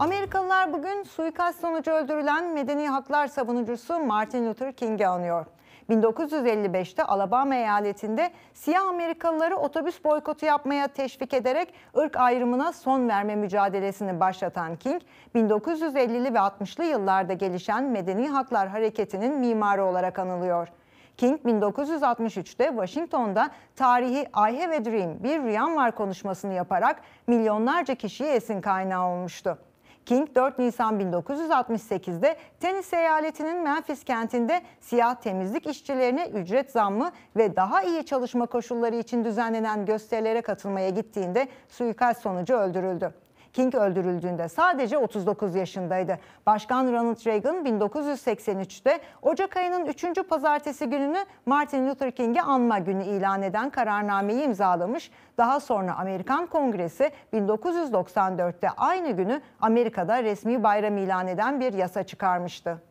Amerikalılar bugün suikast sonucu öldürülen medeni haklar savunucusu Martin Luther King'i anıyor. 1955'te Alabama eyaletinde siyah Amerikalıları otobüs boykotu yapmaya teşvik ederek ırk ayrımına son verme mücadelesini başlatan King, 1950'li ve 60'lı yıllarda gelişen Medeni Haklar Hareketi'nin mimarı olarak anılıyor. King 1963'te Washington'da tarihi I Have a Dream, Bir Rüyam Var konuşmasını yaparak milyonlarca kişiyi esin kaynağı olmuştu. King 4 Nisan 1968'de Tennessee eyaletinin Memphis kentinde siyah temizlik işçilerine ücret zammı ve daha iyi çalışma koşulları için düzenlenen gösterilere katılmaya gittiğinde suikast sonucu öldürüldü. King öldürüldüğünde sadece 39 yaşındaydı. Başkan Ronald Reagan 1983'te Ocak ayının 3. pazartesi gününü Martin Luther King'i anma günü ilan eden kararnameyi imzalamış. Daha sonra Amerikan Kongresi 1994'te aynı günü Amerika'da resmi bayram ilan eden bir yasa çıkarmıştı.